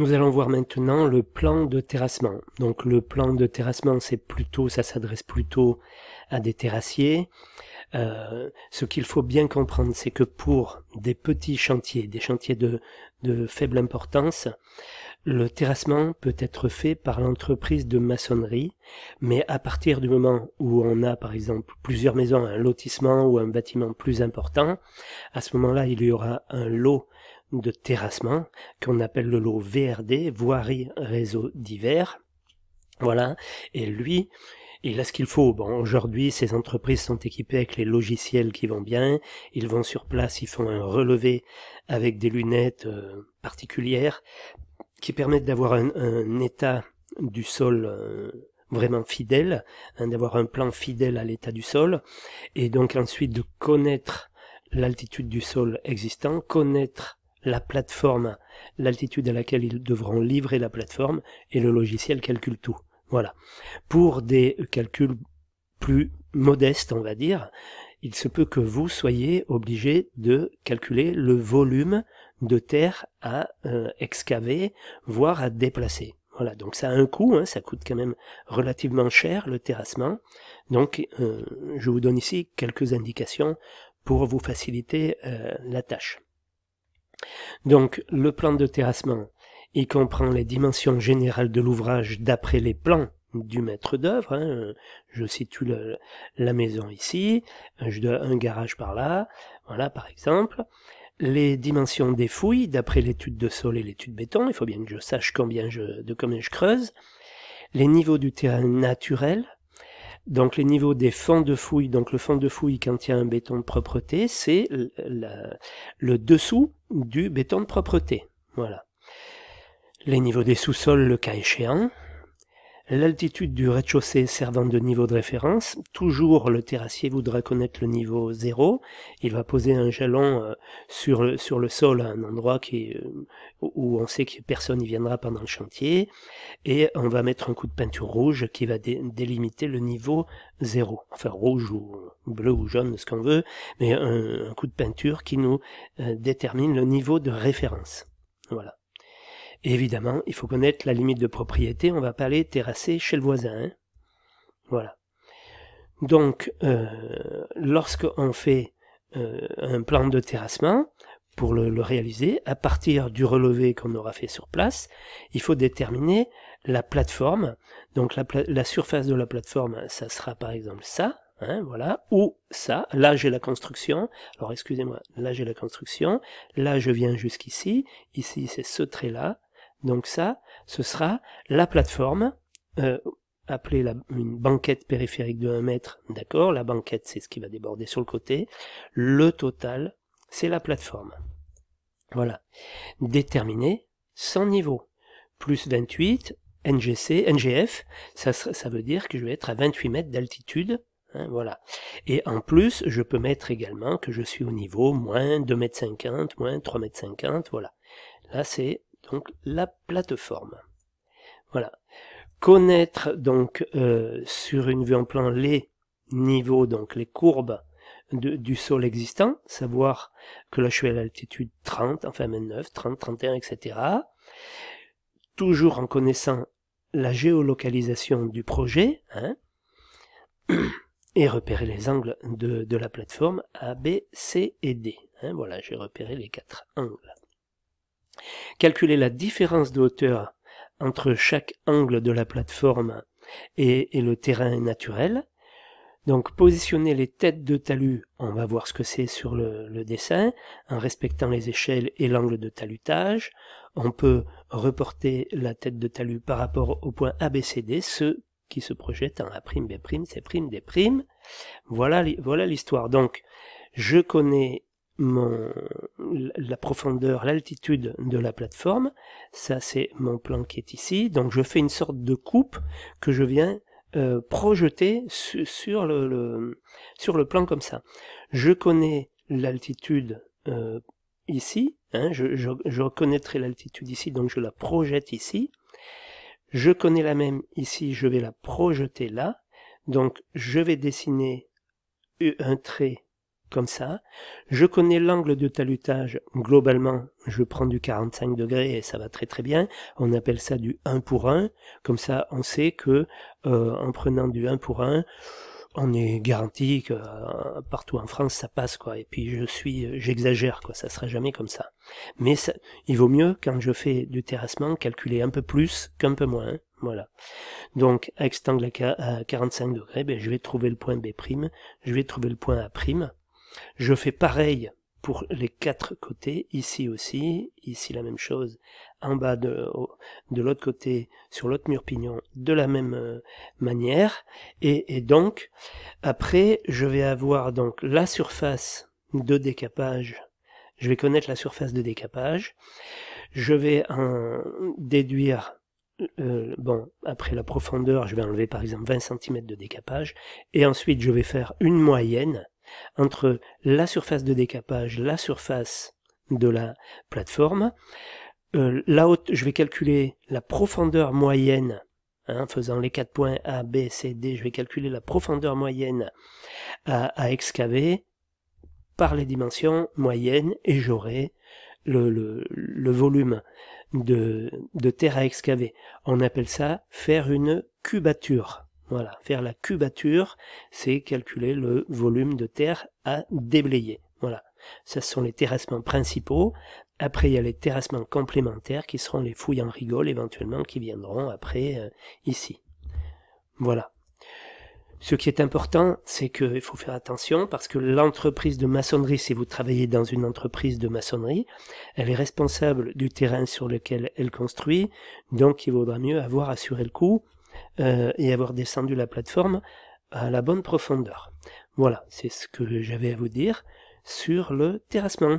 Nous allons voir maintenant le plan de terrassement. Donc le plan de terrassement, c'est plutôt, ça s'adresse plutôt à des terrassiers. Euh, ce qu'il faut bien comprendre, c'est que pour des petits chantiers, des chantiers de, de faible importance, le terrassement peut être fait par l'entreprise de maçonnerie, mais à partir du moment où on a par exemple plusieurs maisons, un lotissement ou un bâtiment plus important, à ce moment-là il y aura un lot de terrassement, qu'on appelle le lot VRD, voirie réseau divers. Voilà. Et lui, il a ce qu'il faut. Bon, aujourd'hui, ces entreprises sont équipées avec les logiciels qui vont bien. Ils vont sur place, ils font un relevé avec des lunettes euh, particulières qui permettent d'avoir un, état du sol euh, vraiment fidèle, hein, d'avoir un plan fidèle à l'état du sol, et donc ensuite de connaître l'altitude du sol existant, connaître la plateforme, l'altitude à laquelle ils devront livrer la plateforme, et le logiciel calcule tout. Voilà. Pour des calculs plus modestes, on va dire, il se peut que vous soyez obligé de calculer le volume de terre à euh, excaver, voire à déplacer. Voilà, donc ça a un coût, hein. ça coûte quand même relativement cher le terrassement. Donc euh, je vous donne ici quelques indications pour vous faciliter euh, la tâche. Donc le plan de terrassement, il comprend les dimensions générales de l'ouvrage d'après les plans du maître d'œuvre. Hein, euh, je situe la maison ici, euh, je dois un garage par là, voilà par exemple. Les dimensions des fouilles, d'après l'étude de sol et l'étude béton, il faut bien que je sache combien je, de combien je creuse. Les niveaux du terrain naturel, donc les niveaux des fonds de fouille, donc le fond de fouille quand il un béton de propreté, c'est le, le, dessous du béton de propreté. Voilà. Les niveaux des sous-sols, le cas échéant, L'altitude du rez-de-chaussée servant de niveau de référence, toujours le terrassier voudra connaître le niveau 0, il va poser un jalon euh, sur le, sur le sol à un endroit euh, où on sait que personne n'y viendra pendant le chantier, et on va mettre un coup de peinture rouge qui va délimiter le niveau 0, enfin rouge ou bleu ou jaune, ce qu'on veut, mais un, un, coup de peinture qui nous euh, détermine le niveau de référence. Voilà. Évidemment, il faut connaître la limite de propriété, on va pas aller terrasser chez le voisin. Hein. voilà. Donc, euh, lorsqu'on fait euh, un plan de terrassement, pour le, réaliser, à partir du relevé qu'on aura fait sur place, il faut déterminer la plateforme. Donc la, surface de la plateforme, ça sera par exemple ça, hein, voilà, ou ça. Là j'ai la construction. Alors excusez-moi, là j'ai la construction. Là je viens jusqu'ici. Ici c'est ce trait là. Donc ça, ce sera la plateforme, euh, appelée une banquette périphérique de 1 mètre, d'accord La banquette, c'est ce qui va déborder sur le côté. Le total, c'est la plateforme. Voilà. Déterminer son niveau. Plus 28, NGC, NGF, ça, ça veut dire que je vais être à 28 mètres d'altitude. Hein, voilà. Et en plus, je peux mettre également que je suis au niveau moins mètres cinquante, moins mètres m, voilà. Là, c'est donc la plateforme. Voilà. Connaître donc euh, sur une vue en plan les niveaux, donc les courbes du sol existant, savoir que là je suis à l'altitude 30, enfin 29, 30, 31, etc. Toujours en connaissant la géolocalisation du projet, hein, et repérer les angles de, la plateforme A, B, C et D. Hein. voilà, j'ai repéré les quatre angles. Calculer la différence de hauteur entre chaque angle de la plateforme et, le terrain naturel. Donc positionner les têtes de talus, on va voir ce que c'est sur le, dessin, en respectant les échelles et l'angle de talutage. On peut reporter la tête de talus par rapport au point ABCD, ce qui se projette en A', B', C', D'. Voilà l'histoire. Donc, je connais mon, la profondeur, l'altitude de la plateforme. Ça, c'est mon plan qui est ici. Donc, je fais une sorte de coupe que je viens euh, projeter sur, le, sur le plan comme ça. Je connais l'altitude euh, ici. Hein, je, je, reconnaîtrai l'altitude ici, donc je la projette ici. Je connais la même ici, je vais la projeter là. Donc, je vais dessiner euh, un trait comme ça. Je connais l'angle de talutage. Globalement, je prends du 45 degrés et ça va très très bien. On appelle ça du 1 pour 1. Comme ça, on sait que euh, en prenant du 1 pour 1, on est garanti que euh, partout en France ça passe quoi. Et puis je suis, j'exagère quoi, ça sera jamais comme ça. Mais ça, il vaut mieux quand je fais du terrassement calculer un peu plus qu'un peu moins. Hein. Voilà. Donc avec cet angle à 45 degrés, ben, je vais trouver le point B', je vais trouver le point A', je fais pareil pour les quatre côtés, ici aussi, ici la même chose, en bas de, de l'autre côté, sur l'autre mur pignon, de la même euh, manière. Et, et donc, après, je vais avoir donc la surface de décapage. Je vais connaître la surface de décapage. Je vais en déduire euh, bon, après la profondeur, je vais enlever par exemple 20 cm de décapage, et ensuite je vais faire une moyenne entre la surface de décapage, la surface de la plateforme. Euh, la haute, je vais calculer la profondeur moyenne, hein, faisant les quatre points A, B, C, D, je vais calculer la profondeur moyenne à, excaver par les dimensions moyennes et j'aurai le, volume de, de terre à excaver. On appelle ça faire une cubature. Voilà, faire la cubature, c'est calculer le volume de terre à déblayer. Voilà, ce sont les terrassements principaux. Après, il y a les terrassements complémentaires qui seront les fouilles en rigole éventuellement qui viendront après euh, ici. Voilà. Ce qui est important, c'est qu'il faut faire attention parce que l'entreprise de maçonnerie, si vous travaillez dans une entreprise de maçonnerie, elle est responsable du terrain sur lequel elle construit, donc il vaudra mieux avoir assuré le coup euh, et avoir descendu la plateforme à la bonne profondeur. Voilà, c'est ce que j'avais à vous dire sur le terrassement.